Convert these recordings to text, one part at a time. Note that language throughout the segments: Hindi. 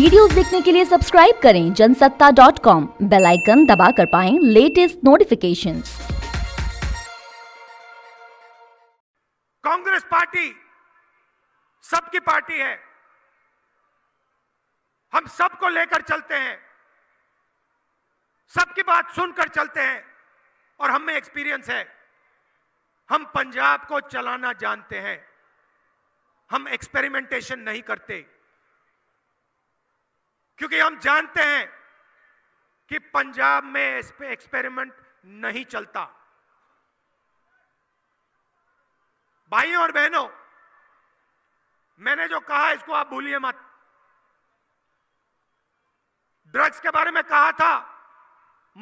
वीडियोस देखने के लिए सब्सक्राइब करें जनसत्ता डॉट कॉम बेलाइकन दबा कर पाए लेटेस्ट नोटिफिकेशन कांग्रेस पार्टी सबकी पार्टी है हम सबको लेकर चलते हैं सबकी बात सुनकर चलते हैं और हमें एक्सपीरियंस है हम पंजाब को चलाना जानते हैं हम एक्सपेरिमेंटेशन नहीं करते क्योंकि हम जानते हैं कि पंजाब में इस पे एक्सपेरिमेंट नहीं चलता भाइयों और बहनों मैंने जो कहा इसको आप भूलिए मत ड्रग्स के बारे में कहा था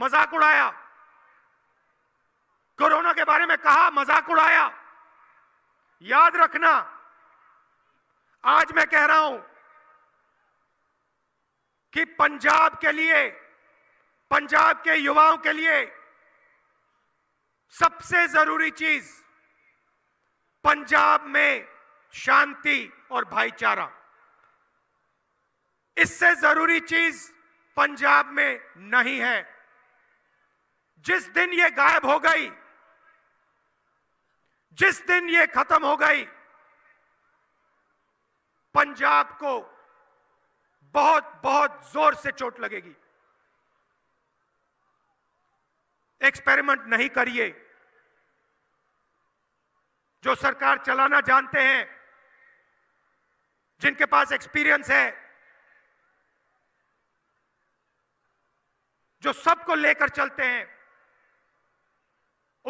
मजाक उड़ाया कोरोना के बारे में कहा मजाक उड़ाया याद रखना आज मैं कह रहा हूं कि पंजाब के लिए पंजाब के युवाओं के लिए सबसे जरूरी चीज पंजाब में शांति और भाईचारा इससे जरूरी चीज पंजाब में नहीं है जिस दिन ये गायब हो गई जिस दिन ये खत्म हो गई पंजाब को बहुत बहुत जोर से चोट लगेगी एक्सपेरिमेंट नहीं करिए जो सरकार चलाना जानते हैं जिनके पास एक्सपीरियंस है जो सबको लेकर चलते हैं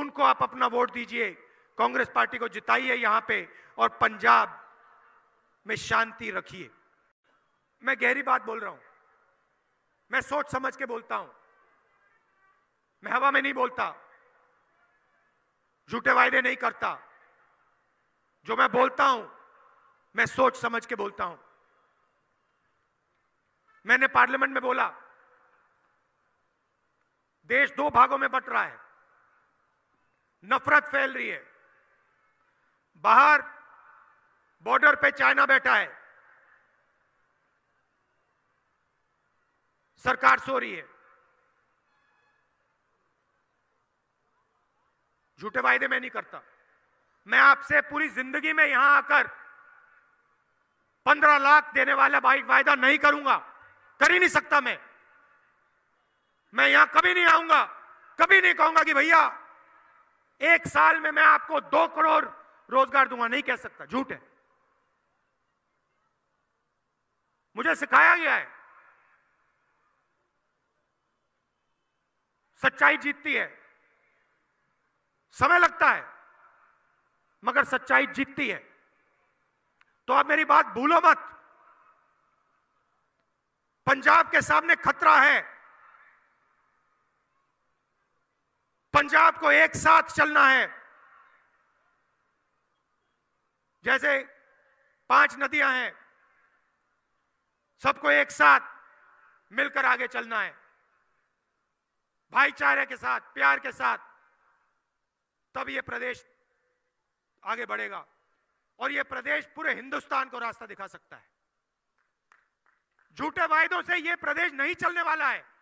उनको आप अपना वोट दीजिए कांग्रेस पार्टी को जिताइए यहां पे और पंजाब में शांति रखिए मैं गहरी बात बोल रहा हूं मैं सोच समझ के बोलता हूं मैं हवा में नहीं बोलता झूठे वायदे नहीं करता जो मैं बोलता हूं मैं सोच समझ के बोलता हूं मैंने पार्लियामेंट में बोला देश दो भागों में बट रहा है नफरत फैल रही है बाहर बॉर्डर पे चाइना बैठा है सरकार सो रही है झूठे वायदे मैं नहीं करता मैं आपसे पूरी जिंदगी में यहां आकर पंद्रह लाख देने वाला बाइक वायदा नहीं करूंगा कर ही नहीं सकता मैं मैं यहां कभी नहीं आऊंगा कभी नहीं कहूंगा कि भैया एक साल में मैं आपको दो करोड़ रोजगार दूंगा नहीं कह सकता झूठ है मुझे सिखाया गया है सच्चाई जीतती है समय लगता है मगर सच्चाई जीतती है तो आप मेरी बात भूलो मत पंजाब के सामने खतरा है पंजाब को एक साथ चलना है जैसे पांच नदियां हैं सबको एक साथ मिलकर आगे चलना है भाईचारे के साथ प्यार के साथ तब ये प्रदेश आगे बढ़ेगा और ये प्रदेश पूरे हिंदुस्तान को रास्ता दिखा सकता है झूठे वायदों से ये प्रदेश नहीं चलने वाला है